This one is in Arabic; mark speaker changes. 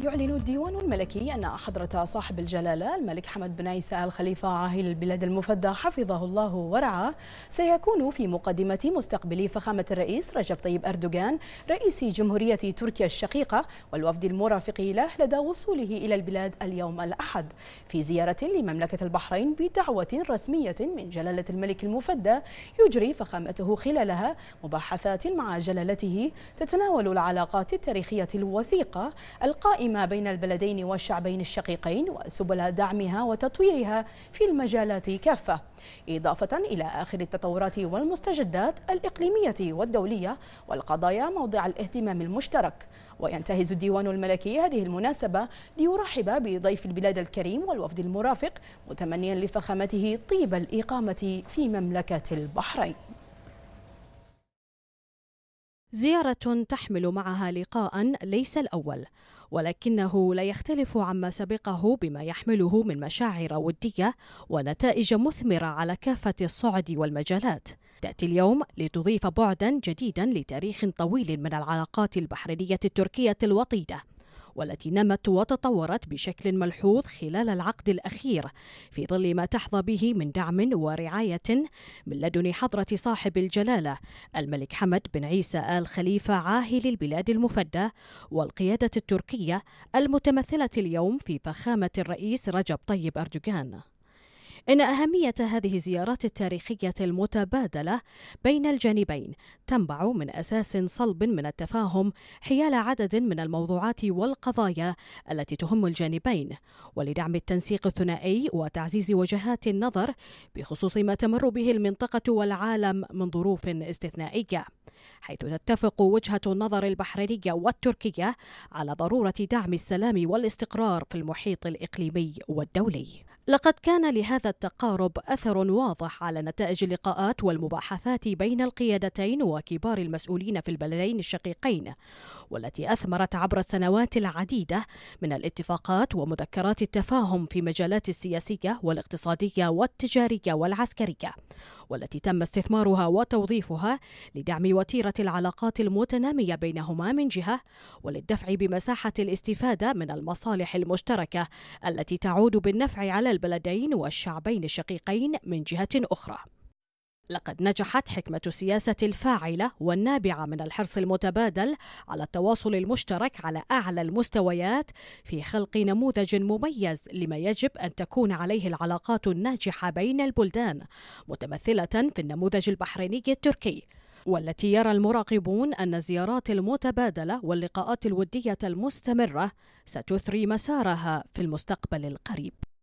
Speaker 1: يعلن الديوان الملكي أن حضرة صاحب الجلالة الملك حمد بن عيسى الخليفة عاهل البلاد المفدى حفظه الله ورعاه سيكون في مقدمة مستقبل فخامة الرئيس رجب طيب أردوغان رئيس جمهورية تركيا الشقيقة والوفد المرافق له لدى وصوله إلى البلاد اليوم الأحد في زيارة لمملكة البحرين بدعوة رسمية من جلالة الملك المفدى يجري فخامته خلالها مباحثات مع جلالته تتناول العلاقات التاريخية الوثيقة القائمة القائمة بين البلدين والشعبين الشقيقين وسبل دعمها وتطويرها في المجالات كافة إضافة إلى آخر التطورات والمستجدات الإقليمية والدولية والقضايا موضع الاهتمام المشترك وينتهز الديوان الملكي هذه المناسبة ليرحب بضيف البلاد الكريم والوفد المرافق متمنيا لفخامته طيب الإقامة في مملكة
Speaker 2: البحرين زيارة تحمل معها لقاء ليس الأول ولكنه لا يختلف عما سبقه بما يحمله من مشاعر ودية ونتائج مثمرة على كافة الصعد والمجالات تأتي اليوم لتضيف بعدا جديدا لتاريخ طويل من العلاقات البحرينية التركية الوطيدة والتي نمت وتطورت بشكل ملحوظ خلال العقد الأخير في ظل ما تحظى به من دعم ورعاية من لدن حضرة صاحب الجلالة الملك حمد بن عيسى آل خليفة عاهل البلاد المفدى والقيادة التركية المتمثلة اليوم في فخامة الرئيس رجب طيب أردوغان إن أهمية هذه الزيارات التاريخية المتبادلة بين الجانبين تنبع من أساس صلب من التفاهم حيال عدد من الموضوعات والقضايا التي تهم الجانبين ولدعم التنسيق الثنائي وتعزيز وجهات النظر بخصوص ما تمر به المنطقة والعالم من ظروف استثنائية حيث تتفق وجهة النظر البحرينية والتركية على ضرورة دعم السلام والاستقرار في المحيط الإقليمي والدولي لقد كان لهذا التقارب اثر واضح على نتائج اللقاءات والمباحثات بين القيادتين وكبار المسؤولين في البلدين الشقيقين والتي أثمرت عبر السنوات العديدة من الاتفاقات ومذكرات التفاهم في مجالات السياسية والاقتصادية والتجارية والعسكرية والتي تم استثمارها وتوظيفها لدعم وتيرة العلاقات المتنامية بينهما من جهة وللدفع بمساحة الاستفادة من المصالح المشتركة التي تعود بالنفع على البلدين والشعبين الشقيقين من جهة أخرى لقد نجحت حكمة السياسة الفاعلة والنابعة من الحرص المتبادل على التواصل المشترك على أعلى المستويات في خلق نموذج مميز لما يجب أن تكون عليه العلاقات الناجحة بين البلدان، متمثلة في النموذج البحريني التركي، والتي يرى المراقبون أن الزيارات المتبادلة واللقاءات الودية المستمرة ستثري مسارها في المستقبل القريب.